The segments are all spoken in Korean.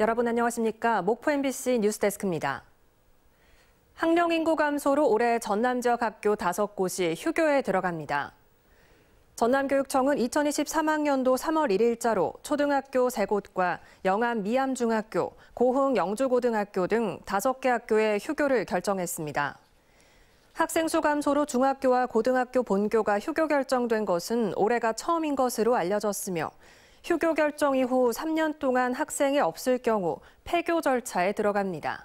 여러분 안녕하십니까? 목포 MBC 뉴스데스크입니다. 학령 인구 감소로 올해 전남 지역 학교 5곳이 휴교에 들어갑니다. 전남교육청은 2023학년도 3월 1일자로 초등학교 3곳과 영암 미암중학교, 고흥 영주고등학교 등 5개 학교의 휴교를 결정했습니다. 학생 수 감소로 중학교와 고등학교 본교가 휴교 결정된 것은 올해가 처음인 것으로 알려졌으며 휴교 결정 이후 3년 동안 학생이 없을 경우 폐교 절차에 들어갑니다.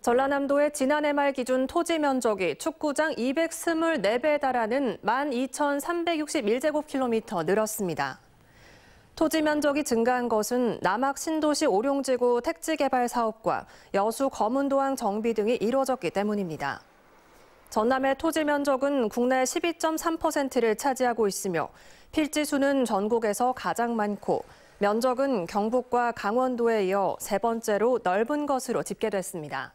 전라남도의 지난해 말 기준 토지 면적이 축구장 224배에 달하는 12,361제곱킬로미터 늘었습니다. 토지 면적이 증가한 것은 남학 신도시 오룡지구 택지 개발 사업과 여수 검은도항 정비 등이 이뤄졌기 때문입니다. 전남의 토지 면적은 국내 12.3%를 차지하고 있으며 필지수는 전국에서 가장 많고 면적은 경북과 강원도에 이어 세 번째로 넓은 것으로 집계됐습니다.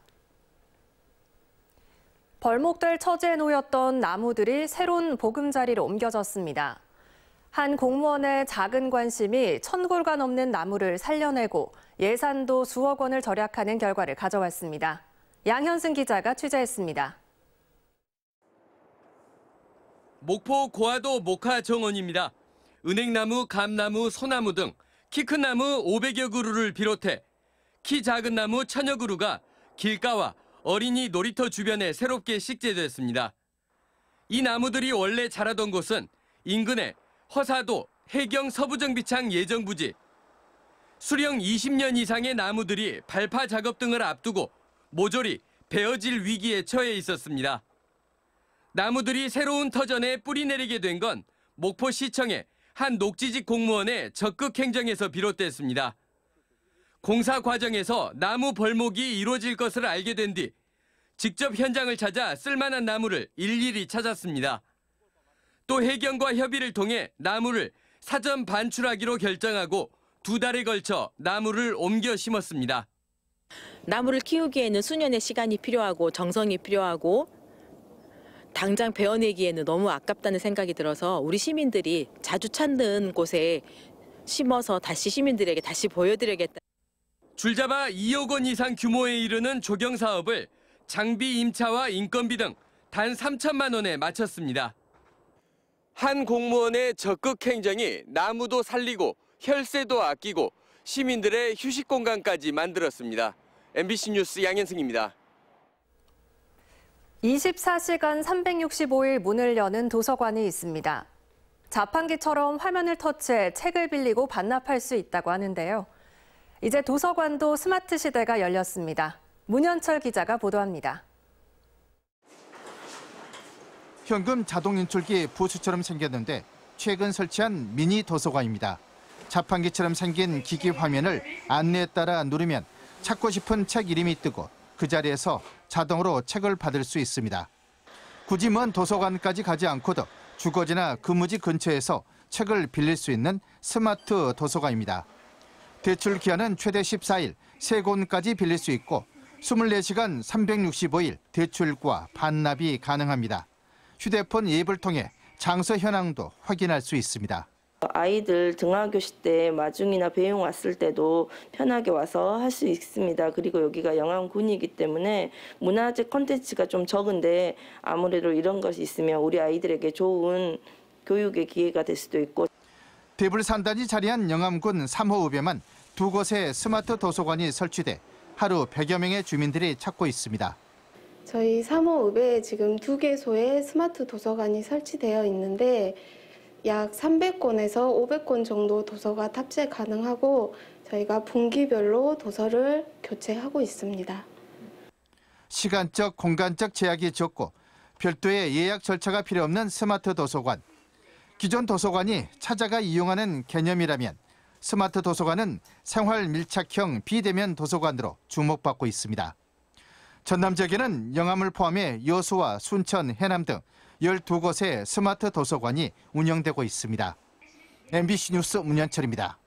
벌목될 처지에 놓였던 나무들이 새로운 보금자리로 옮겨졌습니다. 한 공무원의 작은 관심이 천골가 넘는 나무를 살려내고 예산도 수억 원을 절약하는 결과를 가져왔습니다. 양현승 기자가 취재했습니다. 목포 고아도 목화 정원입니다. 은행나무, 감나무, 소나무 등 키 큰 나무 500여 그루를 비롯해 키 작은 나무 천여 그루가 길가와 어린이 놀이터 주변에 새롭게 식재됐습니다. 이 나무들이 원래 자라던 곳은 인근의 허사도 해경 서부정비창 예정부지 수령 20년 이상의 나무들이 발파 작업 등을 앞두고 모조리 베어질 위기에 처해 있었습니다. 나무들이 새로운 터전에 뿌리 내리게 된 건 목포시청의 한 녹지직 공무원의 적극 행정에서 비롯됐습니다. 공사 과정에서 나무 벌목이 이루어질 것을 알게 된 뒤 직접 현장을 찾아 쓸만한 나무를 일일이 찾았습니다. 또 해경과 협의를 통해 나무를 사전 반출하기로 결정하고 두 달에 걸쳐 나무를 옮겨 심었습니다. 나무를 키우기에는 수년의 시간이 필요하고 정성이 필요하고 당장 베어내기에는 너무 아깝다는 생각이 들어서 우리 시민들이 자주 찾는 곳에 심어서 다시 시민들에게 다시 보여드려야겠다. 줄잡아 2억 원 이상 규모에 이르는 조경 사업을 장비 임차와 인건비 등 단 3천만 원에 마쳤습니다. 한 공무원의 적극 행정이 나무도 살리고 혈세도 아끼고 시민들의 휴식 공간까지 만들었습니다. MBC 뉴스 양현승입니다. 24시간 365일 문을 여는 도서관이 있습니다. 자판기처럼 화면을 터치해 책을 빌리고 반납할 수 있다고 하는데요. 이제 도서관도 스마트 시대가 열렸습니다. 문현철 기자가 보도합니다. 현금 자동 인출기 부스처럼 생겼는데 최근 설치한 미니 도서관입니다. 자판기처럼 생긴 기기 화면을 안내에 따라 누르면 찾고 싶은 책 이름이 뜨고 그 자리에서 자동으로 책을 받을 수 있습니다. 굳이 먼 도서관까지 가지 않고도 주거지나 근무지 근처에서 책을 빌릴 수 있는 스마트 도서관입니다. 대출 기한은 최대 14일, 3 권까지 빌릴 수 있고 24시간 365일 대출과 반납이 가능합니다. 휴대폰 앱을 통해 장소 현황도 확인할 수 있습니다. 그러니까 아이들 등하교시 때 마중이나 배웅 왔을 때도 편하게 와서 할 수 있습니다. 그리고 여기가 영암군이기 때문에 문화재 컨텐츠가 좀 적은데 아무래도 이런 것이 있으면 우리 아이들에게 좋은 교육의 기회가 될 수도 있고. 대불산단이 자리한 영암군 3호읍에만 두 곳의 스마트 도서관이 설치돼 하루 100여 명의 주민들이 찾고 있습니다. 저희 3호읍에 지금 두 개소의 스마트 도서관이 설치되어 있는데 약 300권에서 500권 정도 도서가 탑재 가능하고 저희가 분기별로 도서를 교체하고 있습니다. 시간적, 공간적 제약이 적고 별도의 예약 절차가 필요 없는 스마트 도서관. 기존 도서관이 찾아가 이용하는 개념이라면 스마트 도서관은 생활 밀착형 비대면 도서관으로 주목받고 있습니다. 전남 지역에는 영암을 포함해 여수와 순천, 해남 등 12곳의 스마트 도서관이 운영되고 있습니다. MBC 뉴스 문현철입니다.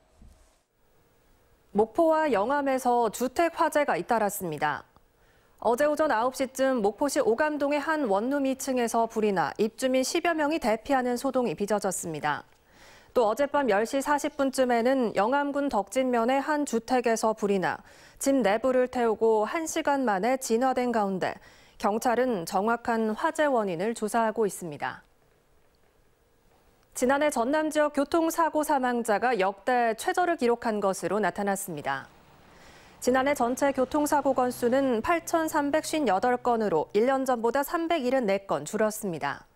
목포와 영암에서 주택 화재가 잇따랐습니다. 어제 오전 9시쯤 목포시 오감동의 한 원룸 2층에서 불이 나 입주민 10여 명이 대피하는 소동이 빚어졌습니다. 또 어젯밤 10시 40분쯤에는 영암군 덕진면의 한 주택에서 불이 나 집 내부를 태우고 1시간 만에 진화된 가운데 경찰은 정확한 화재 원인을 조사하고 있습니다. 지난해 전남 지역 교통사고 사망자가 역대 최저를 기록한 것으로 나타났습니다. 지난해 전체 교통사고 건수는 8,358건으로 1년 전보다 374건 줄었습니다.